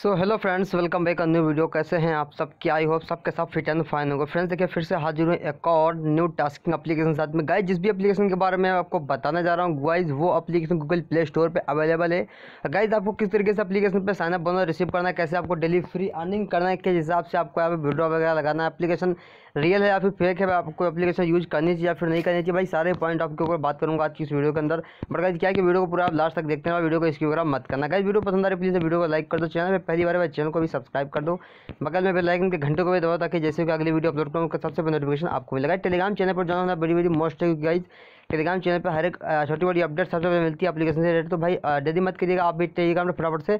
सो hello friends welcome back new video कैसे हैं आप सब क्या आई होप सबके साथ फिट एंड फाइन होगा फ्रेंड्स देखिए फिर से हाजिर हूँ एक और न्यू टास्किंग एप्लीकेशन साथ में गाइज जिस भी एप्लीकेशन के बारे में आपको बताने जा रहा हूँ गाइज वो एप्लीकेशन गूगल प्ले स्टोर पर अवेलेबल है गाइज आपको किस तरीके से अप्लीकेशन पर साइनअप बनना रिसीव करना है कैसे आपको डेली फ्री अर्निंग करना है किस हिसाब से आपको यहाँ पर वीडियो वगैरह लगाना है एप्लीकेशन रियल है या फिर फेक है आपको एप्लीकेशन यूज करनी चाहिए या फिर नहीं करनी चाहिए भाई सारे पॉइंट आपके ऊपर बात करूँगा आज की इस वीडियो के अंदर बट गाइज क्या कि वीडियो को पूरा आप लास्ट तक देखते हैं वीडियो को इसकी वगैरह मत करना गाइज वीडियो पसंद आ रही प्लीज़ वीडियो को लाइक कर दो चैनल पहली बार चैनल को भी सब्सक्राइब कर दो बगल में लाइक के घंटे को भी दबाओ ताकि जैसे कि अगली वीडियो अपलोड करूँ उसका सबसे पहले नोटिफिकेशन आपको मिलेगा टेलीग्राम चैनल पर जाना बड़ी बड़ी मोस्ट गाइज टेलीग्राम चैनल पर हर एक छोटी बड़ी अपडेट सबसे पहले मिलती है अपलीकेशन से रेट तो भाई डेदी मत कीजिएगा आप भी टेलीग्राम पर फटाफट से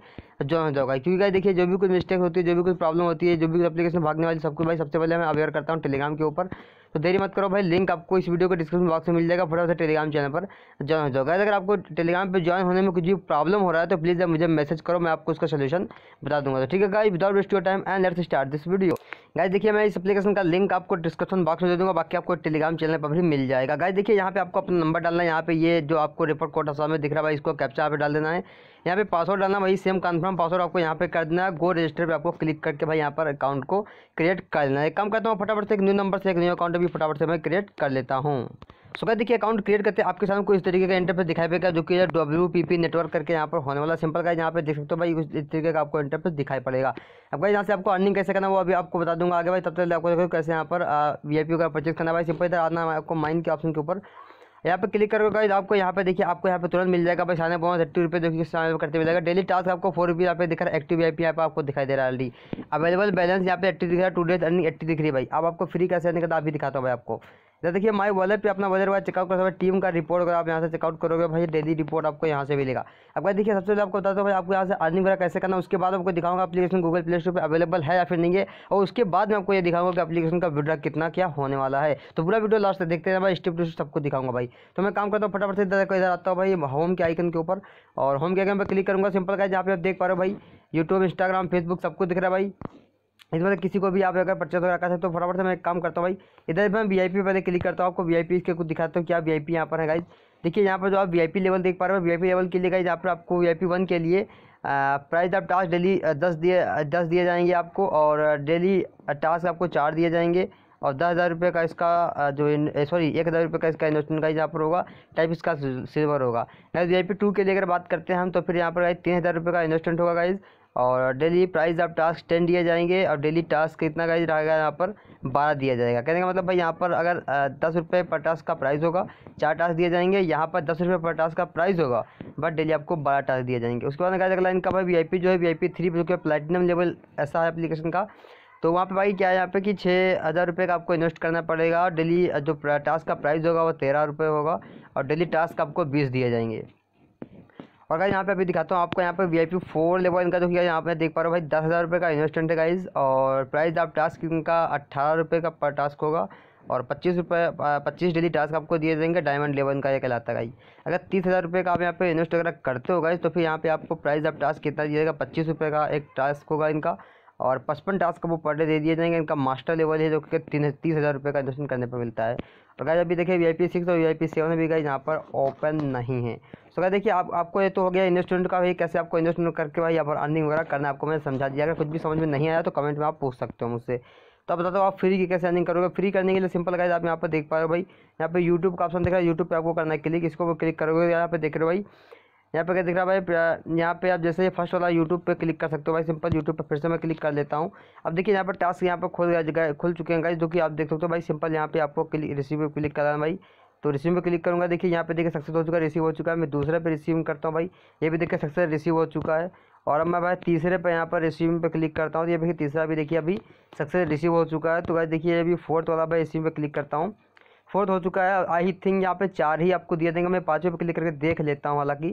ज्वाइन हो जाओगे क्योंकि भाई देखिए जो भी कुछ मिस्टेक होती है जो भी कुछ प्रॉब्लम होती है जो भी कुछ एप्लीकेशन भागने वाली सबको भाई सबसे पहले मैं अवेयर करता हूँ टेलीग्राम के ऊपर तो देरी मत करो भाई लिंक आपको इस वीडियो के डिस्क्रिप्शन बॉक्स में मिल जाएगा फटाफट से टेलीग्राम चैनल पर ज्वाइन हो जाओगे अगर आपको टेलीग्राम पर ज्वाइन होने में कुछ भी प्रॉब्लम हो रहा है तो प्लीज़ मुझे मैसेज करो मैं आपको उसका सोल्यूशन बता दूंगा तो ठीक है guys without waste your time and let's start this video guy देखिए मैं इस एप्लीकेशन का लिंक आपको डिस्क्रिप्शन बॉक्स में दे दूंगा बाकी आपको टेलीग्राम चैनल पर भी मिल जाएगा गाय देखिए यहाँ पे आपको अपना नंबर डालना है यहाँ पे ये जो आपको रिपोर्ट कोड असम में दिख रहा है भाई इसको कैप्चा यहाँ पे डाल देना है यहाँ पे पासवर्ड डालना वही सेम कन्फर्म पासवर्ड आपको यहाँ पे कर देना है गो रजिस्टर पे आपको क्लिक करके भाई यहाँ पर अकाउंट को क्रिएट कर लेना है काम करता हूँ फटाफट से एक न्यू नंबर से एक न्यू अकाउंट भी फटाफट से मैं क्रिएट कर लेता हूँ सो क्या देखिए अकाउंट क्रिएट करते हैं आपके सामने कुछ इस तरीके का इंटरफेस दिखाई पड़ेगा जो कि डब्ल्यू पी पी नेटवर्क करके यहाँ पर होने वाला सिंपल का यहाँ पे देख सकते हो भाई इस तरीके का आपको इंटरफेस दिखाई पड़ेगा अब भाई यहाँ से आपको अर्निंग कैसे करना वो अभी आपको बता दूंगा आगे भाई तब तक आपको देखो कैसे यहाँ पर वी आई पी का परचेज करना भाई सिंपल इधर आना आपको माइंड के ऑप्शन के ऊपर यहाँ पे क्लिक करोगे गाइज आपको यहाँ पे देखिए आपको यहाँ पे तुरंत मिल जाएगा भाई बहुत थर्टी रुपये देखिए सामने करते मिलेगा डेली टास्क आपको फोर रुपी यहाँ पे दिख रहा है एक्टिव आई पी यहाँ पे आपको दिखाई दे रहा है ऑलरेडी अवेलेबल बैलेंस यहाँ पे एट्टी दिख रहा है टू डेज अर्निंग एट्टी दिख रही है भाई अब आपको फ्री कैसे आप भी दिखाता हूँ भाई आपको जैसे तो देखिए माई वॉलेट पे अपना वजह वाला चेकआउट कर सकते हैं टीम का रिपोर्ट अगर आप यहाँ से चेकआउट करोगे भाई डेली रिपोर्ट आपको यहाँ से मिलेगा अब भाई देखिए सबसे पहले आपको बता दो भाई आपको यहाँ से अर्निंग वगैरह कैसे करना उसके बाद आपको दिखाऊंगा अपलीकेशन गूगल प्ले स्टोर पर अवेलेबल है या फिर नहीं है और उसके बाद मैं आपको ये दिखाऊंगा कि अपलीकेशन का विड्रा कितना क्या होने वाला है तो पूरा वीडियो लास्ट तक देखते हैं भाई स्टेप टू स्टेप सबको दिखाऊंगा भाई तो मैं काम करता हूँ फटाफट से इधर इधर आता हूँ भाई होम के आइकन के ऊपर और होम के आइकन पर क्लिक करूँगा सिंपल का जहाँ पे आप देख पा रहे हो भाई यूट्यूब इंस्टाग्राम फेसबुक सबको दिख रहा है भाई इस मतलब किसी को भी आप अगर परचेज वगैरह कर सकते हो तो फटाफट से मैं एक काम करता हूँ भाई इधर मैं वी आई पी पहले क्लिक करता हूँ आपको वी आई पी इसके कुछ दिखाता हूँ क्या वी आई पी यहाँ पर है गाइज देखिए यहाँ पर जो आप वी आई पी लेवल देख पा रहे हो वी आई पी लेवल के लिए गाइज यहाँ पर आपको वी आई पी वन के लिए प्राइस आप टास्क डेली दस दिए दस दिए जाएंगे आपको और डेली टास्क आपको चार दिए जाएंगे और दस हज़ार रुपये का इसका जो सॉरी एक हज़ार रुपये का इसका इन्वेस्टमेंट का यहाँ पर होगा टाइप इसका सिल्वर होगा guys V I P two के लिए अगर बात करते हैं हम तो फिर यहाँ पर गाइज तीन हज़ार रुपये का इन्वेस्टमेंट होगा गाइज और डेली प्राइस आप टास्क टेन दिए जाएंगे और डेली टास्क कितना का रहेगा यहाँ पर बारह दिया जाएगा कहने का मतलब भाई यहाँ पर अगर दस रुपये पर टास्क का प्राइस होगा चार टास्क दिए जाएंगे यहाँ पर दस रुपये पर टास्क का प्राइस होगा बट डेली आपको बारह टास्क दिए जाएंगे उसके बाद अगला इनका भाई वी जो है V I P three platinum level ऐसा है एप्लीकेशन का तो वहाँ पे भाई क्या है यहाँ पे कि छः हज़ार रुपये का आपको इन्वेस्ट करना पड़ेगा और डेली जो टास्क का प्राइस होगा वो तेरह रुपये होगा और डेली टास्क आपको बीस दिए जाएंगे और गाइज यहाँ पे अभी दिखाता हूँ आपको यहाँ पे V I P four level इनका जो किया यहाँ पे देख पा रहे हो भाई दस हज़ार रुपये का इन्वेस्टमेंट है गाइज और प्राइस आप टास्क इनका अट्ठारह रुपये का पर टास्क होगा और पच्चीस रुपये पच्चीस डेली टास्क आपको दिए जाएंगे डायमंड लेवन का ये कहलाता है गाइज अगर तीस हज़ार रुपये का आप यहाँ पे इन्वेस्ट अगर करते हो गाइज तो फिर यहाँ पे आपको प्राइस आप टास्क कितना दिया जाएगा पच्चीस रुपये का एक टास्क होगा इनका और पचपन टास्क वो पर डे दे दिए जाएंगे इनका मास्टर लेवल है जो कि तीन तीस हज़ार रुपये का इन्वेस्टमेंट करने पर मिलता है और गाइज अभी देखिए वी आई पी सिक्स और वी आई पी सेवन भी गाइज यहाँ पर ओपन नहीं है सो तो क्या देखिए आप आपको ये तो हो गया इन्वेस्टमेंट का भाई कैसे आपको इन्वेस्टमेंट करके भाई यहाँ पर अर्निंग वगैरह करना आपको मैंने समझा दिया अगर कुछ भी समझ में नहीं आया तो कमेंट में आप पूछ सकते हो मुझसे तो आप बता दो आप फ्री की कैसे अर्निंग करोगे फ्री करने के लिए सिंपल गाइज आप यहाँ पर देख पा रहे हो भाई यहाँ पर यूट्यूब का ऑप्शन देख रहा है यूट्यूब पर आपको करना क्लिक इसको क्लिक करोगे यहाँ पर देख रहे हो भाई यहाँ पे क्या देख रहा है भाई यहाँ पे आप जैसे फर्स्ट वाला यूट्यूब पे क्लिक कर सकते हो भाई सिंपल यूट्यूब पे फिर से मैं क्लिक कर लेता हूँ अब देखिए यहाँ पर टास्क यहाँ पर खुल गया खुल चुके हैं गाइज जो कि आप देख सकते हो भाई सिंपल यहाँ पे आपको क्लिक रिसीव क्लिक कराना भाई तो रिसीव में क्लिक करूँगा देखिए यहाँ पे देखिए सक्सेस हो चुका है रिसीव हो चुका है मैं दूसरे पे रिसीव करता हूँ भाई ये भी देखिए सक्सेस रिसीव हो चुका है और अब मैं भाई तीसरे पे यहाँ पर रिसीव पे क्लिक करता हूँ तो ये देखिए तीसरा भी देखिए अभी सक्सेस रिसीव हो चुका है तो भाई देखिए अभी फोर्थ वाला भाई रिसीव पर क्लिक करता हूँ फोर्थ हो चुका है आई थिंक यहाँ पे चार ही आपको दिया देंगे मैं पाँचवें पर क्लिक करके देख लेता हूँ हालाँकि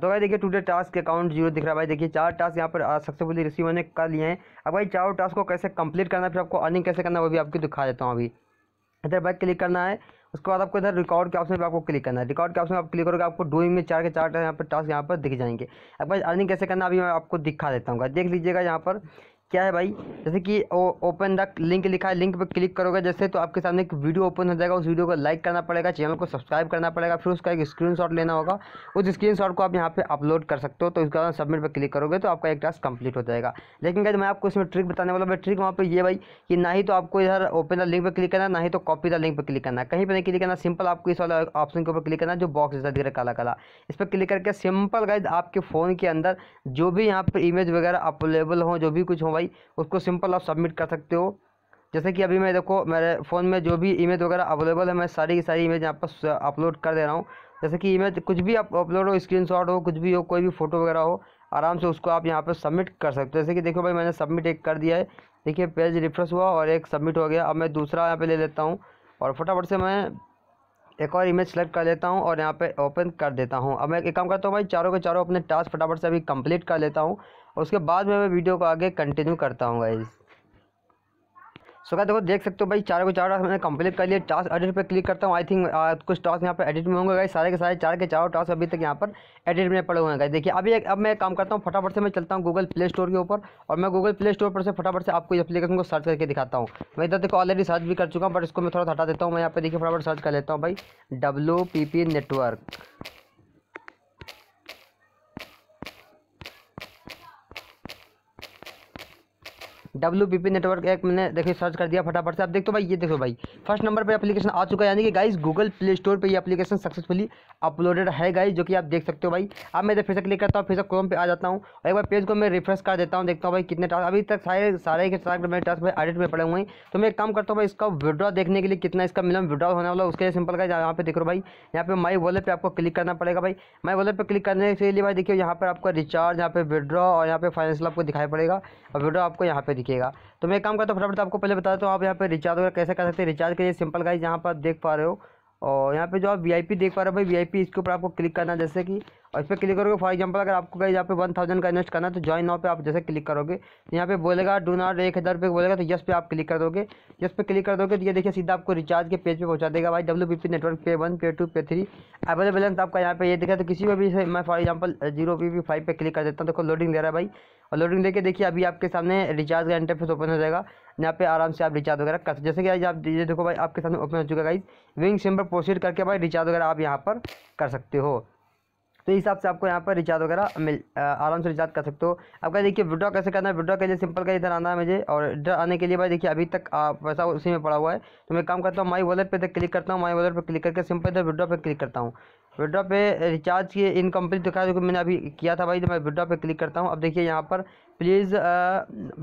तो भाई देखिए टूडे टास्क अकाउंट जीरो दिख रहा है भाई देखिए चार टास्क यहाँ पर सक्सेसफुली रिसीव मैंने कर लिए हैं अब भाई चारों टास्क को कैसे कंप्लीट करना है फिर आपको अर्निंग कैसे करना है वो भी आपको दिखा देता हूँ अभी इधर बाइक क्लिक करना है उसके बाद आपको इधर रिकॉर्ड के ऑप्शन पर आपको क्लिक करना है रिकॉर्ड के ऑप्शन पर आप क्लिक करोगे आपको डूइंग में चार के चार यहाँ पर टास्क यहाँ पर दिख जाएंगे अब अर्निंग कैसे करना अभी मैं आपको दिखा देता हूँ देख लीजिएगा यहाँ पर क्या है भाई जैसे कि ओपन द लिंक लिखा है लिंक पर क्लिक करोगे जैसे तो आपके सामने एक वीडियो ओपन हो जाएगा उस वीडियो को लाइक करना पड़ेगा चैनल को सब्सक्राइब करना पड़ेगा फिर उसका एक स्क्रीनशॉट लेना होगा उस स्क्रीनशॉट को आप यहाँ पे अपलोड कर सकते हो तो उसके बाद सबमिट पर क्लिक करोगे तो आपका एक टास्क कंप्लीट हो जाएगा लेकिन मैं आपको इसमें ट्रिक बताने वाला मैं ट्रिक वहाँ पर ये भाई कि ना ही तो आपको इधर ओपन द लिंक पर क्लिक करना ना ही तो कॉपी द लिंक पर क्लिक करना कहीं पर नहीं क्लिक करना सिंपल आपको इस वाला ऑप्शन के ऊपर क्लिक करना जो बॉक्स जैसा दिख रहा काला काला इस पर क्लिक करके सिंपल गाइज आपके फ़ोन के अंदर जो भी यहाँ पर इमेज वगैरह अवेलेबल हो जो भी कुछ हो भाई उसको सिंपल आप सबमिट कर सकते हो जैसे कि अभी मैं देखो मेरे फ़ोन में जो भी इमेज वगैरह अवेलेबल है मैं सारी की सारी इमेज यहाँ पर अपलोड कर दे रहा हूँ जैसे कि इमेज कुछ भी आप अपलोड हो स्क्रीनशॉट हो कुछ भी हो कोई भी फ़ोटो वगैरह हो आराम से उसको आप यहाँ पर सबमिट कर सकते हो जैसे कि देखो भाई मैंने सबमिट एक कर दिया है देखिए पेज रिफ्रेश हुआ और एक सबमिट हो गया अब मैं दूसरा यहाँ पर ले लेता हूँ और फटाफट से मैं एक और इमेज सेलेक्ट कर लेता हूँ और यहाँ पे ओपन कर देता हूँ अब मैं एक काम करता हूँ भाई चारों के चारों अपने टास्क फटाफट से अभी कंप्लीट कर लेता हूँ उसके बाद में मैं वीडियो को आगे कंटिन्यू करता हूँ गाइज सो क्या देखो देख सकते हो भाई चारों को चार टास्क मैंने कंप्लीट कर लिया टास्क एडिट पे क्लिक करता हूँ आई थिंक कुछ टास्क यहाँ पर एडिट में होंगे गाइस सारे के सारे चार के चारों टास्क अभी तक यहाँ पर एडिट में पड़े हुए हैं गाइस देखिए अभी एक अब मैं काम करता हूँ फटाफट से मैं चलता हूँ गूगल प्ले स्टोर के ऊपर और मैं गूगल प्ले स्टोर पर से फटाफट से आपको इस एप्लीकेशन को सर्च करके दिखाता हूँ मैं इधर देखो ऑलरेडी सर्च भी कर चुका हूँ बट इसको मैं थोड़ा हटा देता हूँ मैं यहाँ पर देखिए फटाफट सर्च कर लेता हूँ भाई W network W P P network एक मैंने देखिए सर्च कर दिया फटाफट से आप देखो भाई ये देखो भाई फर्स्ट नंबर पे एप्लीकेशन आ चुका है यानी कि गाइस गूगल प्ले स्टोर पे ये एप्लीकेशन सक्सेसफुली अपलोडेड है गाइस जो कि आप देख सकते हो भाई अब मैं इधर फिर से क्लिक करता हूँ फिर से क्रोम पे आ जाता हूँ और एक बार पेज को मैं रिफ्रेश कर देता हूँ देखता हूँ भाई कितने टास्क अभी तक सारे सारे के टास्क मेरे टास्क भाई एडिट में पड़े हुए हैं तो मैं एक काम करता हूँ भाई इसका विड्रॉ देखने के लिए कितना इसका मिनिमम विड्रॉ होने वाला उसके लिए सिंपल का यहाँ पे देखो भाई यहाँ पे माई वॉलेट पर आपको क्लिक करना पड़ेगा भाई माई वॉलेट पर क्लिक करने के लिए भाई देखिए यहाँ पर आपका रिचार्ज यहाँ पे विड्रॉ और यहाँ पे फाइनेंशियल आपको दिखाई पड़ेगा और विड्रॉ आपको यहाँ पे दिखे रखिएगा तो मैं काम करता हूँ फटाफट आपको पहले बता हूँ आप यहाँ पर रिचार्ज वगैरह कैसे कर सकते हैं रिचार्ज के लिए सिंपल गाइज यहाँ पर देख पा रहे हो और यहाँ पे जो आप वीआईपी देख पा रहे हो भाई वीआईपी इसके ऊपर आपको क्लिक करना जैसे कि और इस पर क्लिक करोगे फॉर एग्जाम्पल अगर आपको कहीं यहाँ पे वन थाउजेंड का इन्वेस्ट करना है तो ज्वाइन नाउ पे आप जैसे क्लिक करोगे तो यहाँ पे बोलेगा डू नॉट एक हज़ार रुपये बोलेगा तो यस पे आप क्लिक कर दोगे यस पे क्लिक कर दोगे तो ये देखिए सीधा आपको रिचार्ज के पेज पे पहुँचा देगा भाई डब्ल्यू नेटवर्क पे वन पे टू पे थ्री अवेलेबल तो आपका यहाँ पे ये देखा तो किसी में भी मैं for example zero P P five पे क्लिक कर देता हूँ देखो लोडिंग दे रहा है भाई और लोडिंग देखिए देखिए अभी आपके सामने रिचार्ज का इंटरफेस ओपन हो जाएगा यहाँ पे आराम से आप रिचार्ज वगैरह कर जैसे कि आज आप ये देखो भाई आपके सामने ओपन हो चुका है गाइज विंग सिम पर प्रोसीड करके भाई रिचार्ज वगैरह आप यहाँ पर कर सकते हो तो हिसाब से आपको यहाँ पर रिचार्ज वगैरह मिल आराम से रिचार्ज कर सकते हो आपका देखिए विड्रॉ कैसे करना है विड्रॉ के लिए सिंपल का इधर आना है मुझे और इधर आने के लिए भाई देखिए अभी तक पैसा उसी में पड़ा हुआ है तो मैं काम करता हूँ माई वॉलेट पर क्लिक करता हूँ माई वॉलेट पर क्लिक करके सिंपल इधर विड्रॉ पर क्लिक करता हूँ विड्रॉ पे रिचार्ज किए इनकम्प्लीट दिखा जो कि मैंने अभी किया था भाई तो मैं विड्रॉ पे क्लिक करता हूँ अब देखिए यहाँ पर please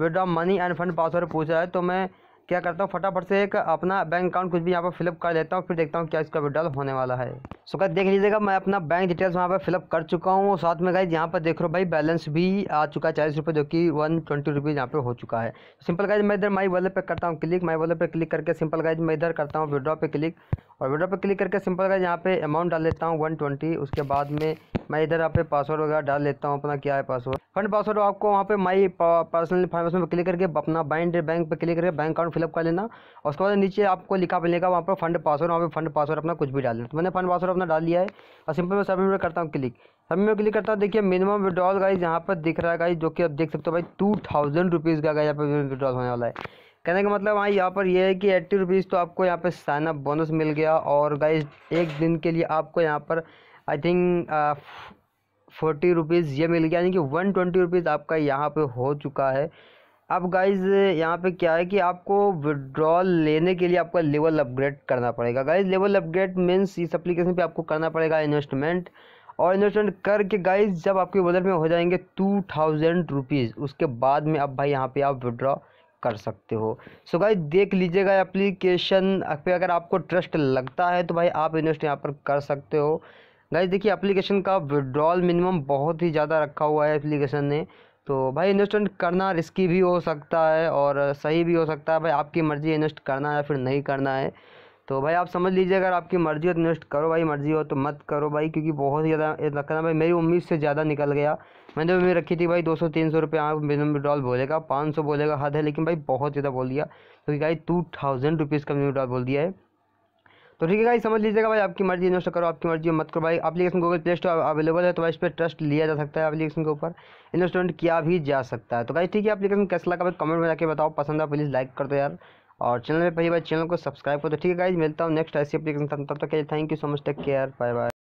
withdraw money and fund password पूछ रहा है तो मैं क्या करता हूँ फटाफट से एक अपना बैंक अकाउंट कुछ भी यहाँ पर फिलअप कर लेता हूँ फिर देखता हूँ क्या इसका विड्रॉल होने वाला है सो गाइस देख लीजिएगा मैं अपना बैंक डिटेल्स वहाँ पर फिलअप कर चुका हूँ और साथ में गाइज यहाँ पर देख रहा भाई बैलेंस भी आ चुका है चालीस रुपये जो कि वन ट्वेंटी रुपीज़ यहाँ पर हो चुका है सिंपल गाइज मैं इधर माई वॉलेट पर करता हूँ क्लिक माई वॉलेट पर क्लिक करके सिंपल गाइज मैं इधर करता हूँ विड्रॉ पर क्लिक और विड्रॉ पर क्लिक करके सिंपल गाइज यहाँ पर अमाउंट डाल लेता हूँ वन उसके बाद में मैं इधर आप पासवर्ड वगैरह डाल लेता हूँ अपना क्या है पासवर्ड फंड पासवर्ड आपको वहाँ पे माई पर्सनल इन्फॉर्मेशन पर क्लिक करके अपना बाइंड बैंक पर क्लिक करके बैंक अकाउंट फिलअप कर लेना और उसके बाद नीचे आपको लिखा मिलेगा वहाँ पर फंड पासवर्ड वहाँ पर फंड पासवर्ड अपना कुछ भी डाल लेना तो मैंने फंड पासवर्ड अपना डाल लिया है और सिंपल मैं सबमिट में करता हूँ क्लिक सब में क्लिक करता हूँ देखिए मिनिमम विड्रॉल गाइज यहाँ पर दिख रहा है गाइज जो कि आप देख सकते हो भाई टू थाउजेंड रुपीज़ का यहाँ पर विड्रॉल होने वाला है कहने का मतलब हाँ यहाँ पर यह है कि एट्टी रुपीज़ तो आपको यहाँ पर साइनअप बोनस मिल गया और गाइज एक दिन के लिए आपको यहाँ पर आई थिंक फोर्टी रुपीज़ ये मिल गया यानी कि वन ट्वेंटी रुपीज़ आपका यहाँ पे हो चुका है अब गाइज यहाँ पे क्या है कि आपको विड्रॉल लेने के लिए आपका लेवल अपग्रेड करना पड़ेगा गाइज लेवल अपग्रेड मीन्स इस एप्लीकेशन पे आपको करना पड़ेगा इन्वेस्टमेंट और इन्वेस्टमेंट करके गाइज जब आपके बजट में हो जाएंगे टू थाउजेंड रुपीज़ उसके बाद में अब भाई यहाँ पे आप विड्रॉ कर सकते हो सो so गाइज देख लीजिएगा एप्लीकेशन पे अगर आपको ट्रस्ट लगता है तो भाई आप इन्वेस्ट यहाँ पर कर सकते हो गाइज देखिए एप्लीकेशन का विड्रॉल मिनिमम बहुत ही ज़्यादा रखा हुआ है एप्लीकेशन ने तो भाई इन्वेस्टमेंट करना रिस्की भी हो सकता है और सही भी हो सकता है भाई आपकी मर्ज़ी इन्वेस्ट करना है या फिर नहीं करना है तो भाई आप समझ लीजिए अगर आपकी मर्ज़ी हो तो इन्वेस्ट करो भाई मर्ज़ी हो तो मत करो भाई क्योंकि बहुत ही ज़्यादा रखना भाई मेरी उम्मीद से ज़्यादा निकल गया मैंने उम्मीद रखी थी भाई दो सौ तीन सौ रुपये आप मिनिमम विड्रॉल बोलेगा पाँच सौ बोलेगा हद है लेकिन भाई बहुत ज़्यादा बोल दिया क्योंकि तो भाई टू थाउजेंड रुपीज़ का मिनिमम विड्रॉल बोल दिया है तो ठीक है भाई समझ लीजिएगा भाई आपकी मर्जी इन्वेस्ट करो आपकी मर्जी मत करो भाई application Google play store available है तो भाई इस पर ट्रस्ट लिया जा सकता है अपलीकेशन के ऊपर इन्वेस्टमेंट किया भी जा सकता है तो भाई ठीक है अपलीकेशन कैसा लगा भाई कमेंट में जाकर बताओ पसंद है प्लीज़ लाइक कर दो यार और चैनल में पहली बार चैनल को सब्सक्राइब कर दो ठीक है गाइज मिलता हूँ नेक्स्ट ऐसी अपलीकेशन तब तक thank you so much take care bye bye